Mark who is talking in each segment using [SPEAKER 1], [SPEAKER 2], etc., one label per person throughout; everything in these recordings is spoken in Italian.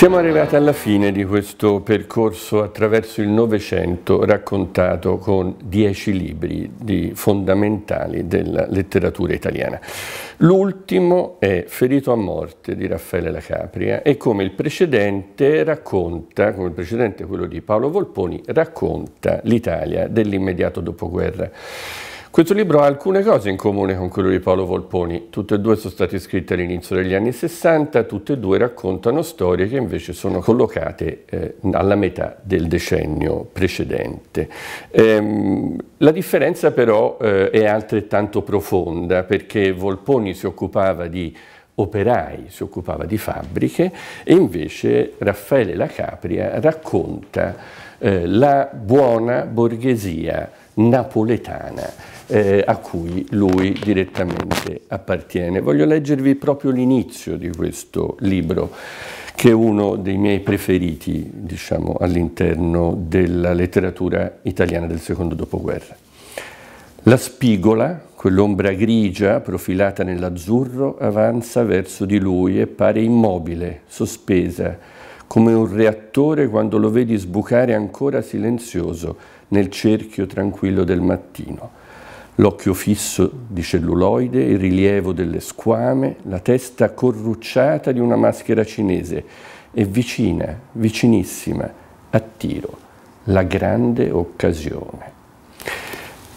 [SPEAKER 1] Siamo arrivati alla fine di questo percorso attraverso il Novecento raccontato con dieci libri di fondamentali della letteratura italiana. L'ultimo è Ferito a morte di Raffaele La Capria e come il precedente racconta, come il precedente quello di Paolo Volponi, racconta l'Italia dell'immediato dopoguerra. Questo libro ha alcune cose in comune con quello di Paolo Volponi, tutte e due sono state scritte all'inizio degli anni 60, tutte e due raccontano storie che invece sono collocate eh, alla metà del decennio precedente. Ehm, la differenza però eh, è altrettanto profonda perché Volponi si occupava di operai, si occupava di fabbriche e invece Raffaele La Capria racconta eh, la buona borghesia napoletana. Eh, a cui lui direttamente appartiene. Voglio leggervi proprio l'inizio di questo libro, che è uno dei miei preferiti diciamo, all'interno della letteratura italiana del secondo dopoguerra. La spigola, quell'ombra grigia profilata nell'azzurro, avanza verso di lui e pare immobile, sospesa, come un reattore quando lo vedi sbucare ancora silenzioso nel cerchio tranquillo del mattino. L'occhio fisso di celluloide, il rilievo delle squame, la testa corrucciata di una maschera cinese e vicina, vicinissima, a tiro, la grande occasione.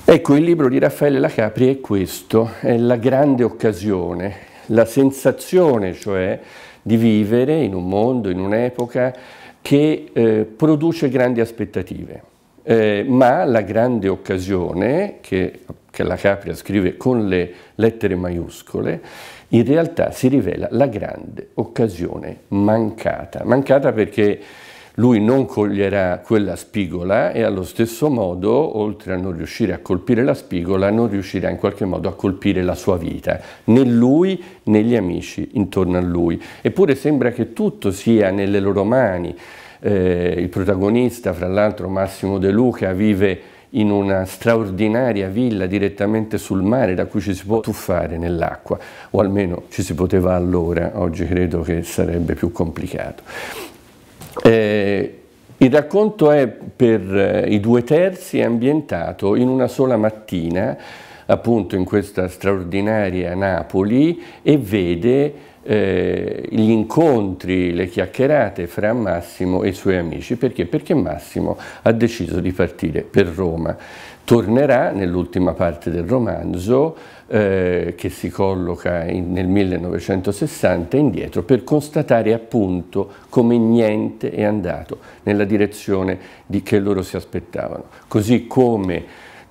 [SPEAKER 1] Ecco, il libro di Raffaele Lacapri è questo, è la grande occasione, la sensazione cioè di vivere in un mondo, in un'epoca che eh, produce grandi aspettative. Eh, ma la grande occasione che, che la Capria scrive con le lettere maiuscole in realtà si rivela la grande occasione mancata, mancata perché lui non coglierà quella spigola e allo stesso modo, oltre a non riuscire a colpire la spigola, non riuscirà in qualche modo a colpire la sua vita, né lui né gli amici intorno a lui. Eppure sembra che tutto sia nelle loro mani, eh, il protagonista, fra l'altro Massimo De Luca, vive in una straordinaria villa direttamente sul mare da cui ci si può tuffare nell'acqua, o almeno ci si poteva allora, oggi credo che sarebbe più complicato. Eh, il racconto è per eh, i due terzi ambientato in una sola mattina appunto in questa straordinaria Napoli e vede eh, gli incontri, le chiacchierate fra Massimo e i suoi amici. Perché? Perché Massimo ha deciso di partire per Roma. Tornerà nell'ultima parte del romanzo eh, che si colloca in, nel 1960 indietro per constatare appunto come niente è andato nella direzione di che loro si aspettavano. Così come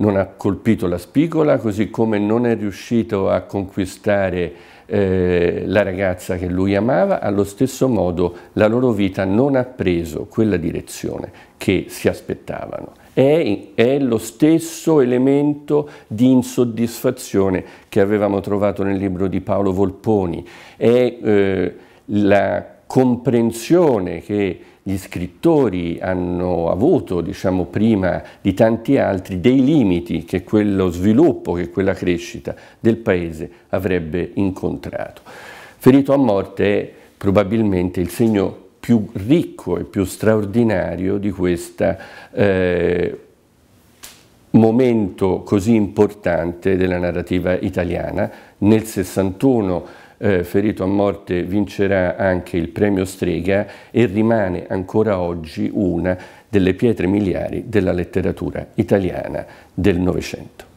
[SPEAKER 1] non ha colpito la spigola, così come non è riuscito a conquistare eh, la ragazza che lui amava, allo stesso modo la loro vita non ha preso quella direzione che si aspettavano. È, è lo stesso elemento di insoddisfazione che avevamo trovato nel libro di Paolo Volponi, è eh, la comprensione che gli scrittori hanno avuto, diciamo prima di tanti altri, dei limiti che quello sviluppo, che quella crescita del paese avrebbe incontrato. Ferito a morte è probabilmente il segno più ricco e più straordinario di questo eh, momento così importante della narrativa italiana. Nel 61 eh, ferito a morte vincerà anche il premio Strega e rimane ancora oggi una delle pietre miliari della letteratura italiana del Novecento.